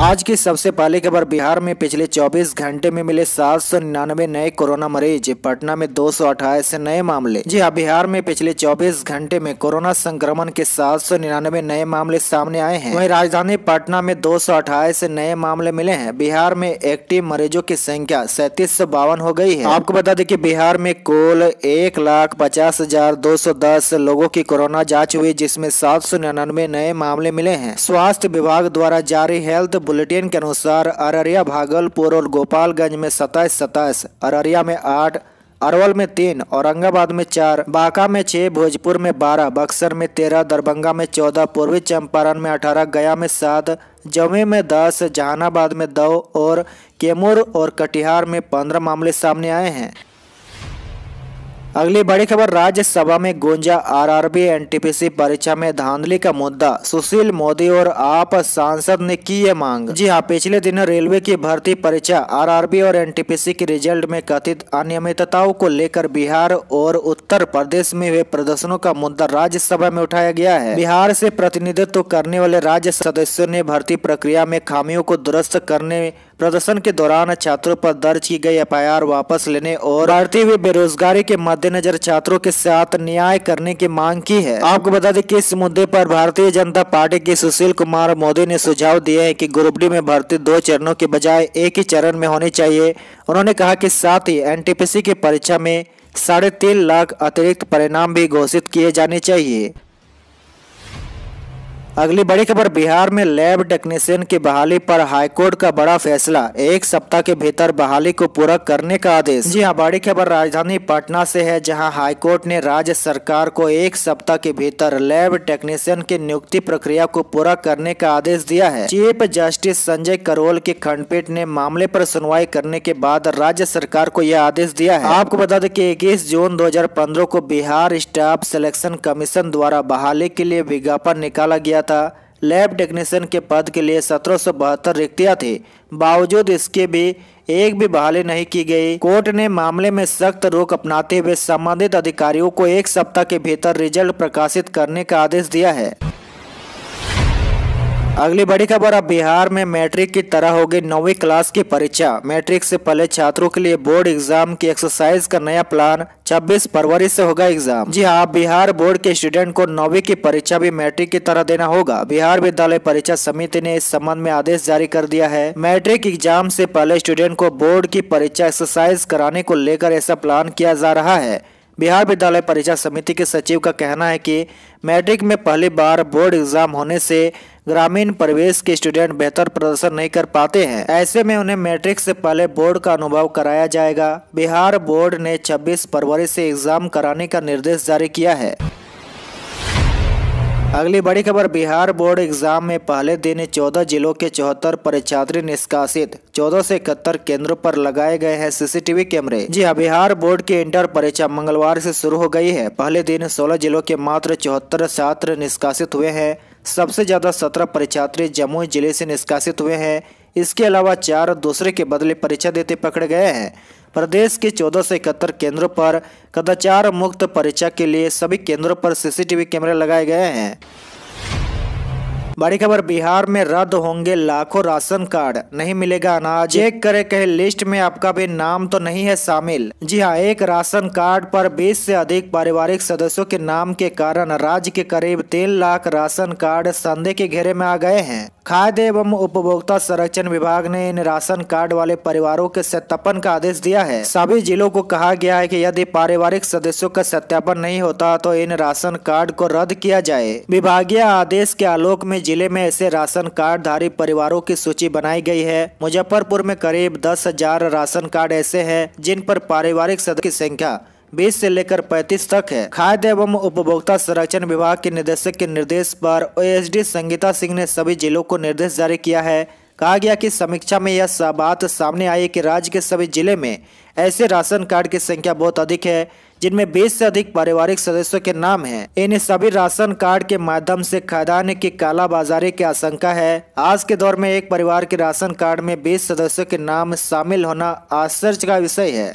आज की सबसे पहली खबर बिहार में पिछले 24 घंटे में मिले सात सौ नए कोरोना मरीज पटना में दो सौ नए मामले जी हाँ बिहार में पिछले 24 घंटे में कोरोना संक्रमण के सात सौ निन्यानवे नए मामले सामने आए हैं वहीं राजधानी पटना में दो सौ नए मामले मिले हैं बिहार में एक्टिव मरीजों की संख्या सैतीस सौ बावन हो गई है आपको बता दें की बिहार में कुल एक लाख पचास हजार दो सौ दस लोगों की कोरोना जाँच हुई जिसमे सात सौ निन्यानवे नए मामले मिले हैं स्वास्थ्य विभाग द्वारा जारी हेल्थ बुलेटिन के अनुसार अररिया भागलपुर और गोपालगंज में सताईस सताईस अररिया में आठ अरवल में तीन औरंगाबाद में चार बांका में छः भोजपुर में बारह बक्सर में तेरह दरभंगा में चौदह पूर्वी चंपारण में अठारह गया में सात जमुई में दस जहानाबाद में दो और कैमूर और कटिहार में पंद्रह मामले सामने आए हैं अगली बड़ी खबर राज्यसभा में गूंजा आरआरबी एनटीपीसी परीक्षा में धांधली का मुद्दा सुशील मोदी और आप सांसद ने की ये मांग जी हाँ पिछले दिनों रेलवे की भर्ती परीक्षा आरआरबी और एनटीपीसी के रिजल्ट में कथित अनियमितताओं को लेकर बिहार और उत्तर प्रदेश में हुए प्रदर्शनों का मुद्दा राज्यसभा में उठाया गया है बिहार ऐसी प्रतिनिधित्व करने वाले राज्य सदस्यों ने भर्ती प्रक्रिया में खामियों को दुरुस्त करने प्रदर्शन के दौरान छात्रों पर दर्ज की गई एफ वापस लेने और बढ़ती हुई बेरोजगारी के मद्देनजर छात्रों के साथ न्याय करने की मांग की है आपको बता दें कि इस मुद्दे पर भारतीय जनता पार्टी के सुशील कुमार मोदी ने सुझाव दिए है कि गुरुबड़ी में भर्ती दो चरणों के बजाय एक ही चरण में होनी चाहिए उन्होंने कहा की साथ ही एन की परीक्षा में साढ़े तीन लाख अतिरिक्त परिणाम भी घोषित किए जाने चाहिए अगली बड़ी खबर बिहार में लैब टेक्नीशियन की बहाली पर हाईकोर्ट का बड़ा फैसला एक सप्ताह के भीतर बहाली को पूरा करने का आदेश जी हाँ बड़ी खबर राजधानी पटना से है जहां हाईकोर्ट ने राज्य सरकार को एक सप्ताह के भीतर लैब टेक्नीशियन की नियुक्ति प्रक्रिया को पूरा करने का आदेश दिया है चीफ जस्टिस संजय करोल की खंडपीठ ने मामले आरोप सुनवाई करने के बाद राज्य सरकार को यह आदेश दिया है आपको बता दें की इक्कीस जून दो को बिहार स्टाफ सिलेक्शन कमीशन द्वारा बहाली के लिए विज्ञापन निकाला गया था लैब टेक्नीशियन के पद के लिए सत्रह रिक्तियां थी बावजूद इसके भी एक भी बहाली नहीं की गई कोर्ट ने मामले में सख्त रोक अपनाते हुए संबंधित अधिकारियों को एक सप्ताह के भीतर रिजल्ट प्रकाशित करने का आदेश दिया है अगली बड़ी खबर अब बिहार में मैट्रिक की तरह होगी नौवीं क्लास की परीक्षा मैट्रिक से पहले छात्रों के लिए बोर्ड एग्जाम की एक्सरसाइज का नया प्लान 26 फरवरी से होगा एग्जाम जी हाँ बिहार बोर्ड के स्टूडेंट को नौवीं की परीक्षा भी मैट्रिक की तरह देना होगा बिहार विद्यालय परीक्षा समिति ने इस संबंध में आदेश जारी कर दिया है मैट्रिक एग्जाम से पहले स्टूडेंट को बोर्ड की परीक्षा एक्सरसाइज कराने को लेकर ऐसा प्लान किया जा रहा है बिहार विद्यालय परीक्षा समिति के सचिव का कहना है कि मैट्रिक में पहली बार बोर्ड एग्जाम होने से ग्रामीण परिवेश के स्टूडेंट बेहतर प्रदर्शन नहीं कर पाते हैं ऐसे में उन्हें मैट्रिक से पहले बोर्ड का अनुभव कराया जाएगा बिहार बोर्ड ने 26 फरवरी से एग्जाम कराने का निर्देश जारी किया है अगली बड़ी खबर बिहार बोर्ड एग्जाम में पहले दिन 14 जिलों के चौहत्तर परीक्षार्थी निष्कासित 14 से इकहत्तर केंद्रों पर लगाए गए हैं सीसीटीवी कैमरे जी हाँ बिहार बोर्ड की इंटर परीक्षा मंगलवार से शुरू हो गई है पहले दिन 16 जिलों के मात्र चौहत्तर छात्र निष्कासित हुए हैं सबसे ज्यादा सत्रह परीक्षार्थी जमुई जिले से निष्कासित हुए हैं इसके अलावा चार दूसरे के बदले परीक्षा देते पकड़े गए हैं प्रदेश के चौदह से इकहत्तर केंद्रों पर कदाचार मुक्त परीक्षा के लिए सभी केंद्रों पर सीसीटीवी कैमरे लगाए गए हैं बड़ी खबर बिहार में रद्द होंगे लाखों राशन कार्ड नहीं मिलेगा अनाज चेक करे कहे लिस्ट में आपका भी नाम तो नहीं है शामिल जी हाँ एक राशन कार्ड पर बीस ऐसी अधिक पारिवारिक सदस्यों के नाम के कारण राज्य के करीब तीन लाख राशन कार्ड संदेह के घेरे में आ गए हैं खाद्य एवं उपभोक्ता संरक्षण विभाग ने इन राशन कार्ड वाले परिवारों के सत्यापन का आदेश दिया है सभी जिलों को कहा गया है कि यदि पारिवारिक सदस्यों का सत्यापन नहीं होता तो इन राशन कार्ड को रद्द किया जाए विभागीय आदेश के आलोक में जिले में ऐसे राशन कार्ड धारी परिवारों की सूची बनाई गई है मुजफ्फरपुर में करीब दस हजार राशन कार्ड ऐसे हैं जिन पर पारिवारिक सदस्य की संख्या 20 से लेकर 35 तक है खाद्य एवं उपभोक्ता संरक्षण विभाग के निदेशक के निर्देश पर ओएसडी संगीता सिंह ने सभी जिलों को निर्देश जारी किया है कहा गया कि समीक्षा में यह बात सामने आई कि राज्य के सभी जिले में ऐसे राशन कार्ड की संख्या बहुत अधिक है जिनमें बीस से अधिक पारिवारिक सदस्यों के नाम है इन सभी राशन कार्ड के माध्यम से खदान की कालाबाजारी की आशंका है आज के दौर में एक परिवार के राशन कार्ड में बीस सदस्यों के नाम शामिल होना आश्चर्य का विषय है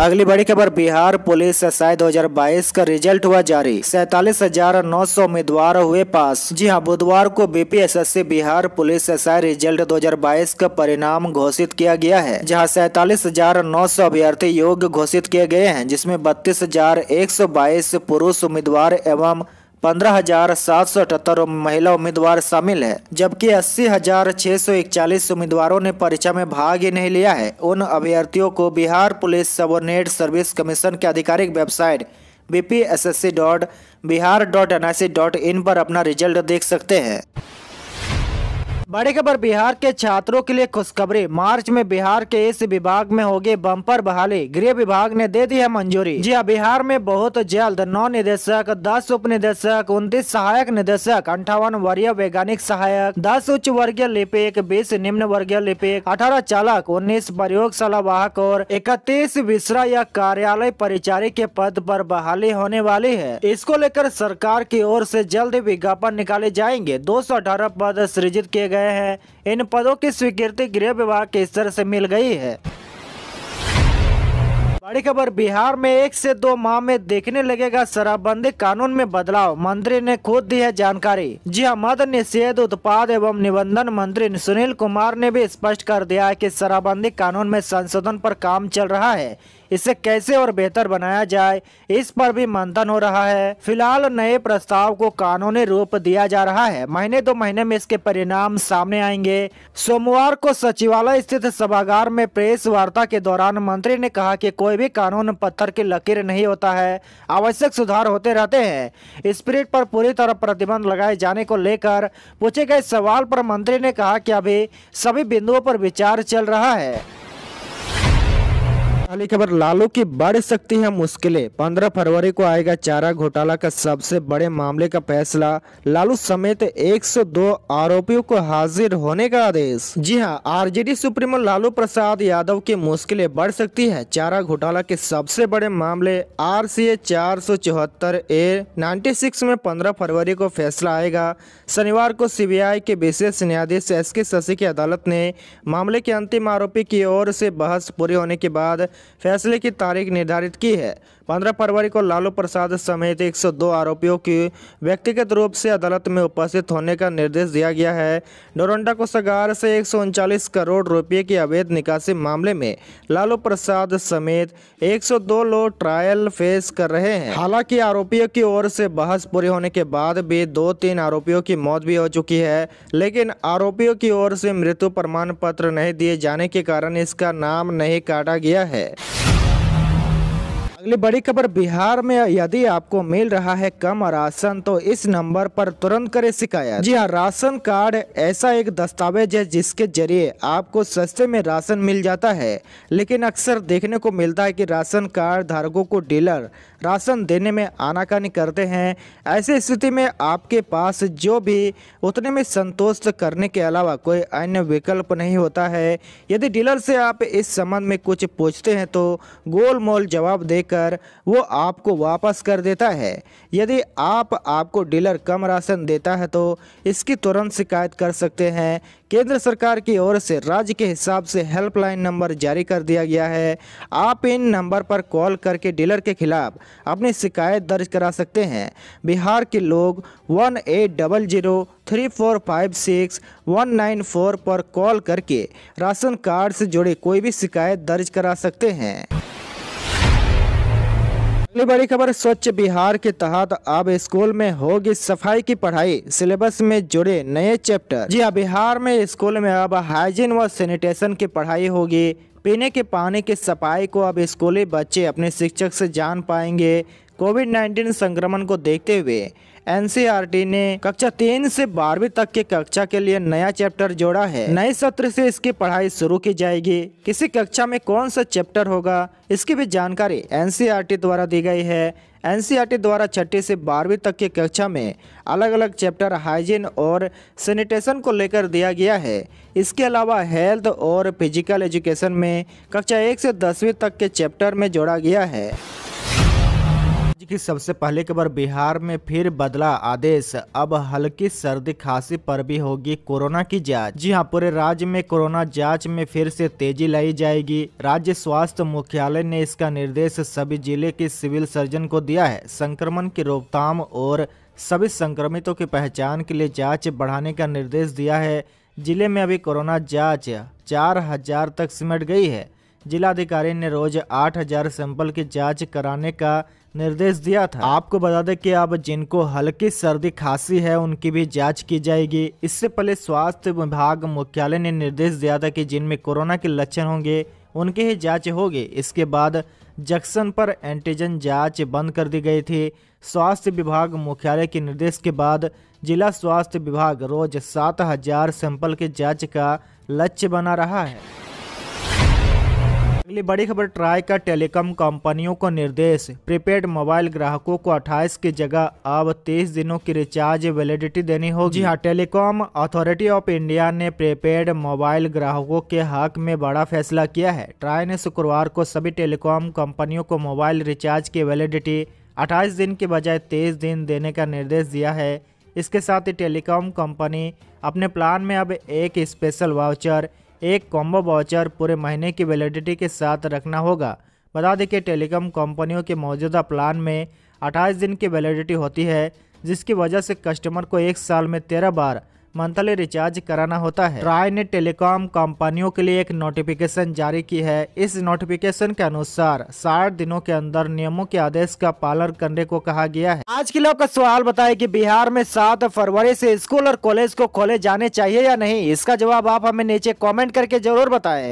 अगली बड़ी खबर बिहार पुलिस एसआई 2022 का रिजल्ट हुआ जारी सैतालीस हजार नौ सौ उम्मीदवार हुए पास जी हाँ बुधवार को BPSSC Bihar police SI result 2022 का परिणाम घोषित किया गया है जहाँ सैतालीस हजार नौ सौ अभ्यर्थी योग्य घोषित किए गए हैं जिसमें बत्तीस हजार एक सौ बाईस पुरुष उम्मीदवार एवं पंद्रह हजार सात सौ अठहत्तर महिला उम्मीदवार शामिल है जबकि अस्सी हजार छह सौ इकचालीस उम्मीदवारों ने परीक्षा में भाग ही नहीं लिया है उन अभ्यर्थियों को Bihar police subordinate service commission के आधिकारिक website B P S S C dot Bihar dot N I C dot in पर अपना रिजल्ट देख सकते हैं बड़ी खबर बिहार के छात्रों के लिए खुशखबरी मार्च में बिहार के इस विभाग में होगी बम्पर बहाली गृह विभाग ने दे दी है मंजूरी जी हाँ बिहार में बहुत जल्द नौ निदेशक दस उप निदेशक उन्तीस सहायक निदेशक अंठावन वर्गीय वैज्ञानिक सहायक दस उच्च वर्गीय लिपिक बीस निम्न वर्गीय लिपिक अठारह चालक उन्नीस प्रयोगशाला वाहक और इकतीस विश्रा या कार्यालय परिचारी के पद पर बहाली होने वाली है इसको लेकर सरकार की ओर से जल्द विज्ञापन निकाले जाएंगे दो पद सृजित किए गए गए हैं इन पदों की स्वीकृति गृह विभाग के स्तर से मिल गई है बड़ी खबर बिहार में एक से दो माह में देखने लगेगा शराबबंदी कानून में बदलाव मंत्री ने खुद दी है जानकारी जी हाँ मद निषेध उत्पाद एवं निबंधन मंत्री सुनील कुमार ने भी स्पष्ट कर दिया है कि शराबबंदी कानून में संशोधन पर काम चल रहा है इसे कैसे और बेहतर बनाया जाए इस पर भी मंथन हो रहा है फिलहाल नए प्रस्ताव को कानूनी रूप दिया जा रहा है महीने दो महीने में इसके परिणाम सामने आएंगे सोमवार को सचिवालय स्थित सभागार में प्रेस वार्ता के दौरान मंत्री ने कहा कि कोई भी कानून पत्थर की लकीर नहीं होता है आवश्यक सुधार होते रहते हैं स्प्रिट पर पूरी तरह प्रतिबंध लगाए जाने को लेकर पूछे गए सवाल पर मंत्री ने कहा कि अभी सभी बिंदुओं पर विचार चल रहा है पहली खबर लालू की बढ़ सकती है मुश्किलें 15 फरवरी को आएगा चारा घोटाला का सबसे बड़े मामले का फैसला लालू समेत 102 आरोपियों को हाजिर होने का आदेश जी हां आरजेडी सुप्रीमो लालू प्रसाद यादव की मुश्किलें बढ़ सकती है चारा घोटाला के सबसे बड़े मामले आर सी ए चार सौ चौहत्तर ए नाइन्टी सिक्स में पंद्रह फरवरी को फैसला आएगा शनिवार को सीबीआई के विशेष न्यायाधीश एस के शशि की अदालत ने मामले के अंतिम आरोपी की ओर से बहस पूरी होने के बाद फैसले की तारीख निर्धारित की है पंद्रह फरवरी को लालू प्रसाद समेत 102 आरोपियों की व्यक्तिगत रूप से अदालत में उपस्थित होने का निर्देश दिया गया है डोरंडा को सगार से एक करोड़ रुपये की अवैध निकासी मामले में लालू प्रसाद समेत 102 लोग ट्रायल फेस कर रहे हैं हालांकि आरोपियों की ओर से बहस पूरी होने के बाद भी दो तीन आरोपियों की मौत भी हो चुकी है लेकिन आरोपियों की ओर से मृत्यु प्रमाण पत्र नहीं दिए जाने के कारण इसका नाम नहीं काटा गया है अगली बड़ी खबर बिहार में यदि आपको मिल रहा है कम राशन तो इस नंबर पर तुरंत करें शिकायत जी हाँ राशन कार्ड ऐसा एक दस्तावेज है जिसके जरिए आपको सस्ते में राशन मिल जाता है लेकिन अक्सर देखने को मिलता है कि राशन कार्ड धारकों को डीलर राशन देने में आनाकानी करते हैं ऐसी स्थिति में आपके पास जो भी उतने में संतोष करने के अलावा कोई अन्य विकल्प नहीं होता है यदि डीलर से आप इस संबंध में कुछ पूछते हैं तो गोलमोल जवाब देख कर वो आपको वापस कर देता है यदि आप आपको डीलर कम राशन देता है तो इसकी तुरंत शिकायत कर सकते हैं केंद्र सरकार की ओर से राज्य के हिसाब से हेल्पलाइन नंबर जारी कर दिया गया है आप इन नंबर पर कॉल करके डीलर के खिलाफ अपनी शिकायत दर्ज करा सकते हैं बिहार के लोग one eight double zero three four five six one nine four पर कॉल करके राशन कार्ड से जुड़े कोई भी शिकायत दर्ज करा सकते हैं अगली बड़ी खबर स्वच्छ बिहार के तहत अब स्कूल में होगी सफाई की पढ़ाई सिलेबस में जुड़े नए चैप्टर जी हाँ बिहार में स्कूल में अब हाइजीन व सैनिटेशन की पढ़ाई होगी पीने के पानी की सफाई को अब स्कूली बच्चे अपने शिक्षक से जान पाएंगे कोविड 19 संक्रमण को देखते हुए एनसीईआरटी ने कक्षा तीन से बारहवीं तक के कक्षा के लिए नया चैप्टर जोड़ा है नए सत्र से इसकी पढ़ाई शुरू की जाएगी किसी कक्षा में कौन सा चैप्टर होगा इसकी भी जानकारी एनसीईआरटी द्वारा दी गई है एनसीईआरटी द्वारा छठी से बारहवीं तक की कक्षा में अलग अलग चैप्टर हाइजीन और सैनिटेशन को लेकर दिया गया है इसके अलावा हेल्थ और फिजिकल एजुकेशन में कक्षा एक से दसवीं तक के चैप्टर में जोड़ा गया है राज्य की सबसे पहले खबर बिहार में फिर बदला आदेश अब हल्की सर्दी खांसी पर भी होगी कोरोना की जांच जी हां पूरे राज्य में कोरोना जांच में फिर से तेजी लाई जाएगी राज्य स्वास्थ्य मुख्यालय ने इसका निर्देश सभी जिले के सिविल सर्जन को दिया है संक्रमण की रोकथाम और सभी संक्रमितों की पहचान के लिए जाँच बढ़ाने का निर्देश दिया है जिले में अभी कोरोना जाँच चार हजार तक सिमट गई है जिलाधिकारी ने रोज 8000 सैंपल की जांच कराने का निर्देश दिया था आपको बता दें कि अब जिनको हल्की सर्दी खांसी है उनकी भी जांच की जाएगी इससे पहले स्वास्थ्य विभाग मुख्यालय ने निर्देश दिया था कि जिनमें कोरोना के लक्षण होंगे उनकी ही जांच होगी इसके बाद जक्सन पर एंटीजन जांच बंद कर दी गई थी स्वास्थ्य विभाग मुख्यालय के निर्देश के बाद जिला स्वास्थ्य विभाग रोज सात हजार सैंपल की जाँच का लक्ष्य बना रहा है अगली बड़ी खबर ट्राई का टेलीकॉम कंपनियों को निर्देश प्रीपेड मोबाइल ग्राहकों को 28 की जगह अब 30 दिनों की रिचार्ज वैलिडिटी देनी होगी जी हाँ टेलीकॉम अथॉरिटी ऑफ इंडिया ने प्रीपेड मोबाइल ग्राहकों के हक में बड़ा फैसला किया है ट्राई ने शुक्रवार को सभी टेलीकॉम कंपनियों को मोबाइल रिचार्ज की वैलिडिटी अट्ठाईस दिन के बजाय तेईस दिन देने का निर्देश दिया है इसके साथ ही टेलीकॉम कंपनी अपने प्लान में अब एक स्पेशल वाउचर एक कॉम्बो वाउचर पूरे महीने की वैलिडिटी के साथ रखना होगा बता दें कि टेलीकॉम कंपनियों के मौजूदा प्लान में 28 दिन की वैलिडिटी होती है जिसकी वजह से कस्टमर को एक साल में तेरह बार मंथली रिचार्ज कराना होता है ट्राई ने टेलीकॉम कंपनियों के लिए एक नोटिफिकेशन जारी की है इस नोटिफिकेशन के अनुसार साठ दिनों के अंदर नियमों के आदेश का पालन करने को कहा गया है आज के लिए आपका सवाल बताए की बिहार में सात फरवरी ऐसी स्कूल और कॉलेज को खोले जाने चाहिए या नहीं इसका जवाब आप हमें नीचे कॉमेंट करके जरूर बताए